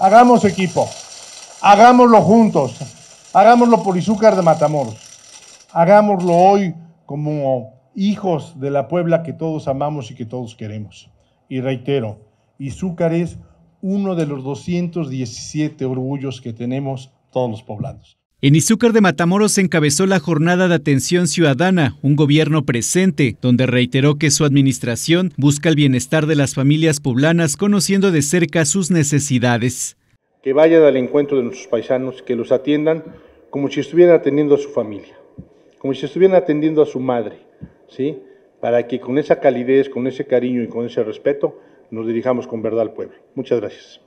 Hagamos equipo, hagámoslo juntos, hagámoslo por Izúcar de Matamoros, hagámoslo hoy como hijos de la Puebla que todos amamos y que todos queremos. Y reitero, Izúcar es uno de los 217 orgullos que tenemos todos los poblados. En Izúcar de Matamoros se encabezó la jornada de atención ciudadana, un gobierno presente, donde reiteró que su administración busca el bienestar de las familias poblanas conociendo de cerca sus necesidades. Que vayan al encuentro de nuestros paisanos, que los atiendan como si estuvieran atendiendo a su familia, como si estuvieran atendiendo a su madre, ¿sí? Para que con esa calidez, con ese cariño y con ese respeto nos dirijamos con verdad al pueblo. Muchas gracias.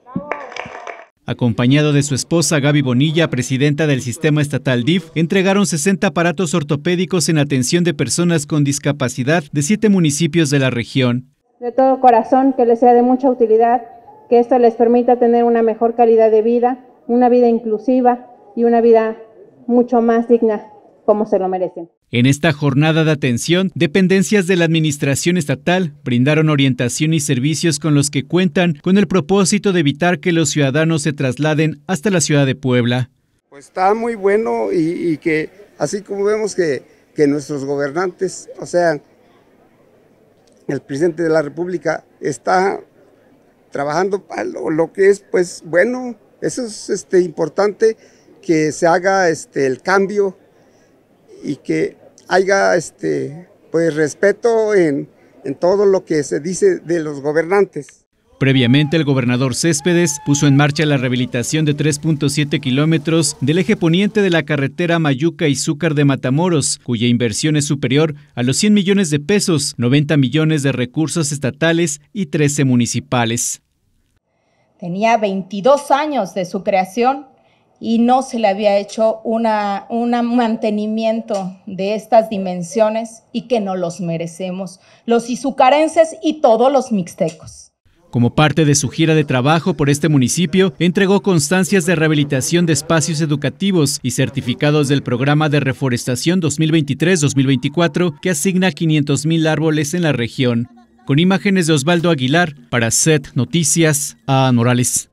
Acompañado de su esposa Gaby Bonilla, presidenta del sistema estatal DIF, entregaron 60 aparatos ortopédicos en atención de personas con discapacidad de siete municipios de la región. De todo corazón, que les sea de mucha utilidad, que esto les permita tener una mejor calidad de vida, una vida inclusiva y una vida mucho más digna como se lo merecen. En esta jornada de atención, dependencias de la Administración Estatal brindaron orientación y servicios con los que cuentan con el propósito de evitar que los ciudadanos se trasladen hasta la ciudad de Puebla. Pues está muy bueno y, que así como vemos que, nuestros gobernantes, o sea, el presidente de la República está trabajando para lo, que es pues bueno, eso es este, importante que se haga este, el cambio y que haya este, pues, respeto en, en todo lo que se dice de los gobernantes. Previamente, el gobernador Céspedes puso en marcha la rehabilitación de 3.7 kilómetros del eje poniente de la carretera Mayuca y Zúcar de Matamoros, cuya inversión es superior a los 100 millones de pesos, 90 millones de recursos estatales y 13 municipales. Tenía 22 años de su creación y no se le había hecho una, un mantenimiento de estas dimensiones y que no los merecemos, los izucarenses y todos los mixtecos. Como parte de su gira de trabajo por este municipio, entregó constancias de rehabilitación de espacios educativos y certificados del programa de reforestación 2023-2024 que asigna 500.000 árboles en la región. Con imágenes de Osvaldo Aguilar, para SET Noticias, a Morales.